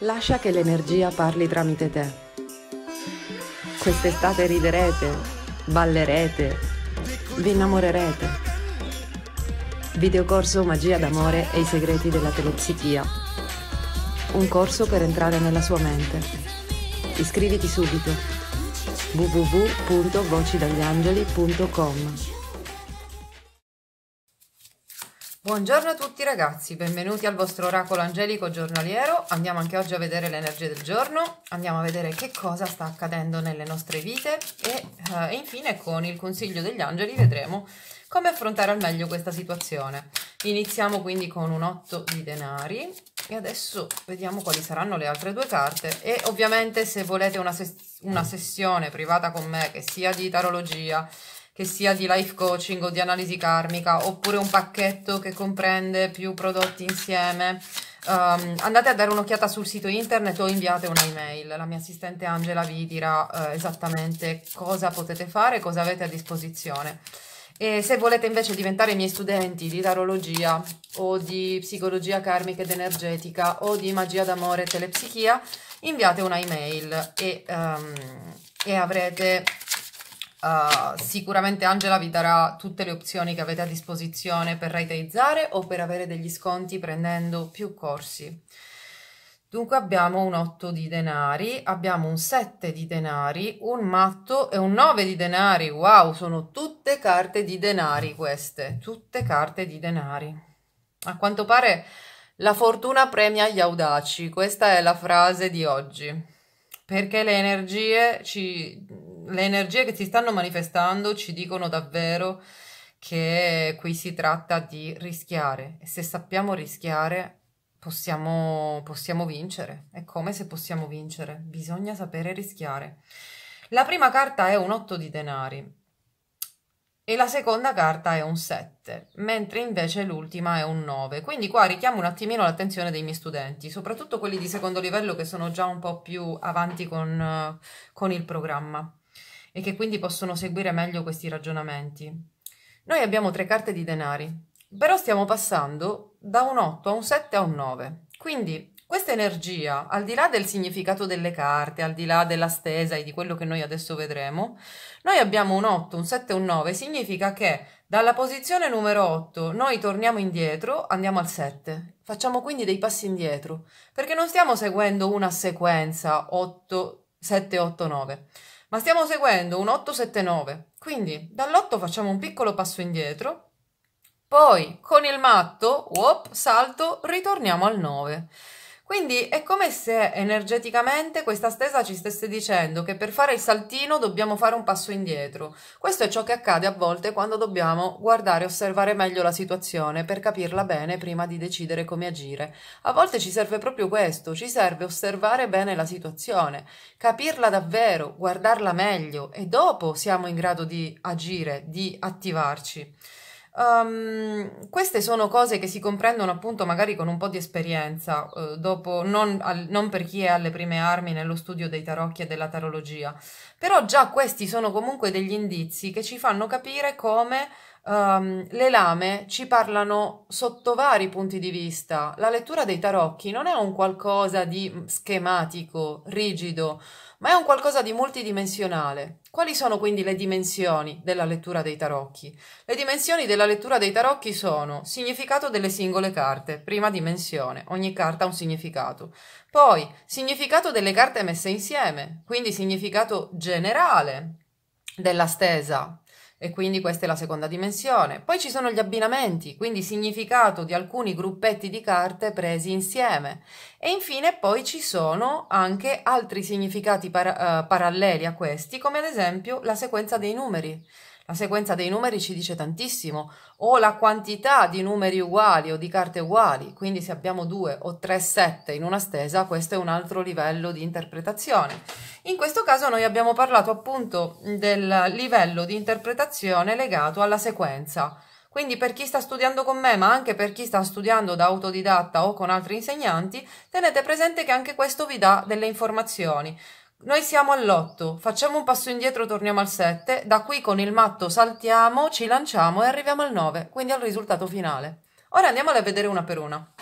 Lascia che l'energia parli tramite te. Quest'estate riderete, ballerete, vi innamorerete. Videocorso Magia d'amore e i segreti della telepsichia. Un corso per entrare nella sua mente. Iscriviti subito www.vocidagliangeli.com Buongiorno a tutti ragazzi, benvenuti al vostro oracolo angelico giornaliero. Andiamo anche oggi a vedere le energie del giorno, andiamo a vedere che cosa sta accadendo nelle nostre vite e eh, infine con il consiglio degli angeli vedremo come affrontare al meglio questa situazione. Iniziamo quindi con un 8 di denari e adesso vediamo quali saranno le altre due carte e ovviamente se volete una, ses una sessione privata con me che sia di tarologia che sia di life coaching o di analisi karmica, oppure un pacchetto che comprende più prodotti insieme, um, andate a dare un'occhiata sul sito internet o inviate un'email. La mia assistente Angela vi dirà uh, esattamente cosa potete fare, cosa avete a disposizione. E se volete invece diventare miei studenti di tarologia o di psicologia karmica ed energetica o di magia d'amore e telepsichia, inviate una email e, um, e avrete Uh, sicuramente Angela vi darà tutte le opzioni che avete a disposizione per rateizzare o per avere degli sconti prendendo più corsi. Dunque abbiamo un 8 di denari, abbiamo un 7 di denari, un matto e un 9 di denari. Wow, sono tutte carte di denari queste, tutte carte di denari. A quanto pare la fortuna premia gli audaci, questa è la frase di oggi perché le energie, ci, le energie che si stanno manifestando ci dicono davvero che qui si tratta di rischiare e se sappiamo rischiare possiamo, possiamo vincere. è come se possiamo vincere? Bisogna sapere rischiare. La prima carta è un otto di denari e la seconda carta è un 7, mentre invece l'ultima è un 9. Quindi qua richiamo un attimino l'attenzione dei miei studenti, soprattutto quelli di secondo livello che sono già un po' più avanti con, con il programma e che quindi possono seguire meglio questi ragionamenti. Noi abbiamo tre carte di denari, però stiamo passando da un 8 a un 7 a un 9. Quindi questa energia, al di là del significato delle carte, al di là della stesa e di quello che noi adesso vedremo, noi abbiamo un 8, un 7 e un 9, significa che dalla posizione numero 8 noi torniamo indietro, andiamo al 7. Facciamo quindi dei passi indietro, perché non stiamo seguendo una sequenza 8, 7, 8, 9, ma stiamo seguendo un 8, 7, 9. Quindi dall'8 facciamo un piccolo passo indietro, poi con il matto, whoop, salto, ritorniamo al 9. Quindi è come se energeticamente questa stesa ci stesse dicendo che per fare il saltino dobbiamo fare un passo indietro. Questo è ciò che accade a volte quando dobbiamo guardare e osservare meglio la situazione per capirla bene prima di decidere come agire. A volte ci serve proprio questo, ci serve osservare bene la situazione, capirla davvero, guardarla meglio e dopo siamo in grado di agire, di attivarci. Um, queste sono cose che si comprendono appunto magari con un po' di esperienza, eh, dopo, non, al, non, per chi è alle prime armi nello studio dei tarocchi e della tarologia, però già questi sono comunque degli indizi che ci fanno capire come um, le lame ci parlano sotto vari punti di vista. La lettura dei tarocchi non è un qualcosa di mm, schematico, rigido, ma è un qualcosa di multidimensionale. Quali sono quindi le dimensioni della lettura dei tarocchi? Le dimensioni della lettura dei tarocchi sono significato delle singole carte, prima dimensione, ogni carta ha un significato. Poi significato delle carte messe insieme, quindi significato generale della stesa, e quindi questa è la seconda dimensione. Poi ci sono gli abbinamenti, quindi significato di alcuni gruppetti di carte presi insieme. E infine poi ci sono anche altri significati par- uh, paralleli a questi, come ad esempio la sequenza dei numeri. La sequenza dei numeri ci dice tantissimo, o la quantità di numeri uguali o di carte uguali, quindi se abbiamo due o tre sette in una stesa, questo è un altro livello di interpretazione. In questo caso noi abbiamo parlato appunto del livello di interpretazione legato alla sequenza. Quindi per chi sta studiando con me, ma anche per chi sta studiando da autodidatta o con altri insegnanti, tenete presente che anche questo vi dà delle informazioni. Noi siamo all'8, facciamo un passo indietro, torniamo al 7, da qui con il matto saltiamo, ci lanciamo e arriviamo al 9, quindi al risultato finale. Ora andiamole a vedere una per una.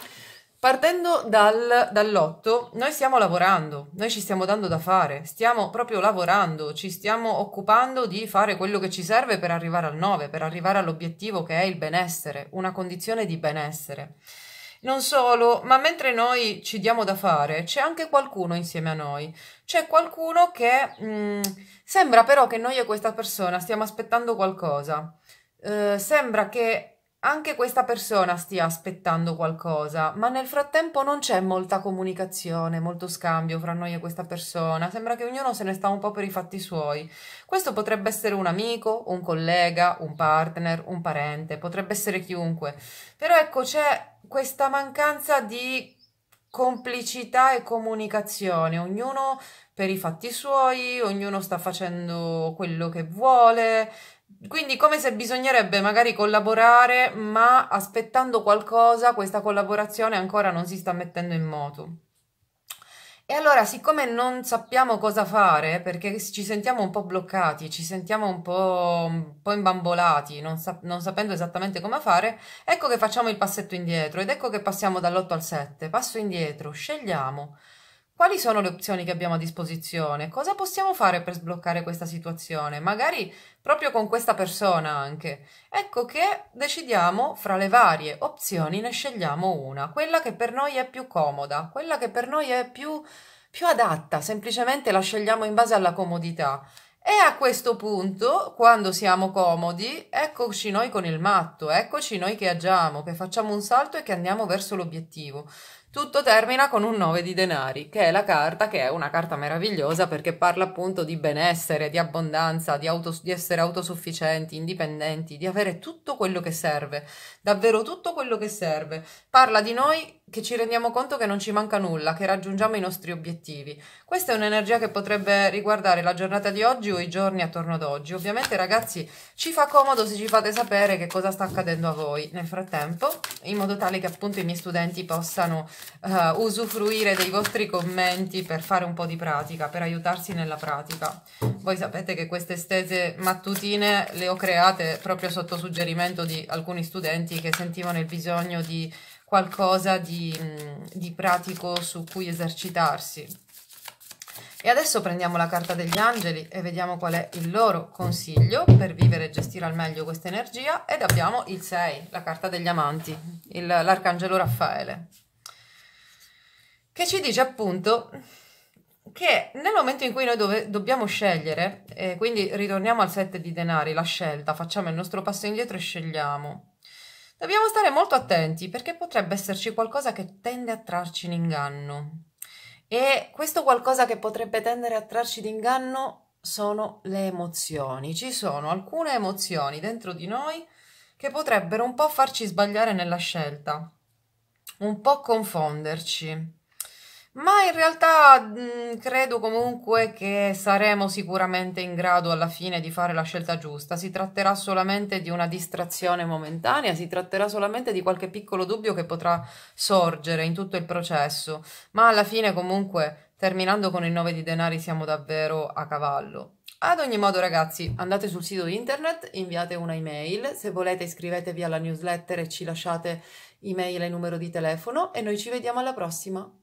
Partendo dal, dall'8, noi stiamo lavorando, noi ci stiamo dando da fare, stiamo proprio lavorando, ci stiamo occupando di fare quello che ci serve per arrivare al 9, per arrivare all'obiettivo che è il benessere, una condizione di benessere. Non solo, ma mentre noi ci diamo da fare, c'è anche qualcuno insieme a noi. C'è qualcuno che mh, mm, sembra però che noi e questa persona stiamo aspettando qualcosa. Eh, sembra che anche questa persona stia aspettando qualcosa, ma nel frattempo non c'è molta comunicazione, molto scambio fra noi e questa persona, sembra che ognuno se ne sta un po' per i fatti suoi. Questo potrebbe essere un amico, un collega, un partner, un parente, potrebbe essere chiunque, però ecco c'è questa mancanza di complicità e comunicazione, ognuno per i fatti suoi, ognuno sta facendo quello che vuole, quindi come se bisognerebbe magari collaborare, ma aspettando qualcosa questa collaborazione ancora non si sta mettendo in moto. E allora, siccome non sappiamo cosa fare, perché ci sentiamo un po' bloccati, ci sentiamo un po', un po imbambolati, non, sap- non, sapendo esattamente come fare, ecco che facciamo il passetto indietro ed ecco che passiamo dall'8 al 7. Passo indietro, scegliamo, quali sono le opzioni che abbiamo a disposizione? Cosa possiamo fare per sbloccare questa situazione? Magari proprio con questa persona anche. Ecco che decidiamo fra le varie opzioni ne scegliamo una, quella che per noi è più comoda, quella che per noi è più, più adatta, semplicemente la scegliamo in base alla comodità. E a questo punto, quando siamo comodi, eccoci noi con il matto, eccoci noi che agiamo, che facciamo un salto e che andiamo verso l'obiettivo. Tutto termina con un 9 di denari, che è la carta che è una carta meravigliosa perché parla appunto di benessere, di abbondanza, di, autos- di essere autosufficienti, indipendenti, di avere tutto quello che serve, davvero tutto quello che serve. Parla di noi che ci rendiamo conto che non ci manca nulla, che raggiungiamo i nostri obiettivi. Questa è un'energia che potrebbe riguardare la giornata di oggi o i giorni attorno ad oggi. Ovviamente ragazzi ci fa comodo se ci fate sapere che cosa sta accadendo a voi nel frattempo, in modo tale che appunto i miei studenti possano uh, usufruire dei vostri commenti per fare un po' di pratica, per aiutarsi nella pratica. Voi sapete che queste stese mattutine le ho create proprio sotto suggerimento di alcuni studenti che sentivano il bisogno di qualcosa di, mm, di pratico su cui esercitarsi. E adesso prendiamo la carta degli angeli e vediamo qual è il loro consiglio per vivere e gestire al meglio questa energia ed abbiamo il 6, la carta degli amanti, l'arcangelo Raffaele, che ci dice appunto che nel momento in cui noi dove, dobbiamo scegliere, e quindi ritorniamo al 7 di denari, la scelta, facciamo il nostro passo indietro e scegliamo, Dobbiamo stare molto attenti perché potrebbe esserci qualcosa che tende a trarci in inganno. E questo qualcosa che potrebbe tendere a trarci d'inganno sono le emozioni. Ci sono alcune emozioni dentro di noi che potrebbero un po' farci sbagliare nella scelta, un po' confonderci ma in realtà mh, mm, credo comunque che saremo sicuramente in grado alla fine di fare la scelta giusta. Si tratterà solamente di una distrazione momentanea, si tratterà solamente di qualche piccolo dubbio che potrà sorgere in tutto il processo, ma alla fine comunque terminando con il 9 di denari siamo davvero a cavallo. Ad ogni modo, ragazzi, andate sul sito internet, inviate una email. Se volete, iscrivetevi alla newsletter e ci lasciate email e numero di telefono. E noi ci vediamo alla prossima.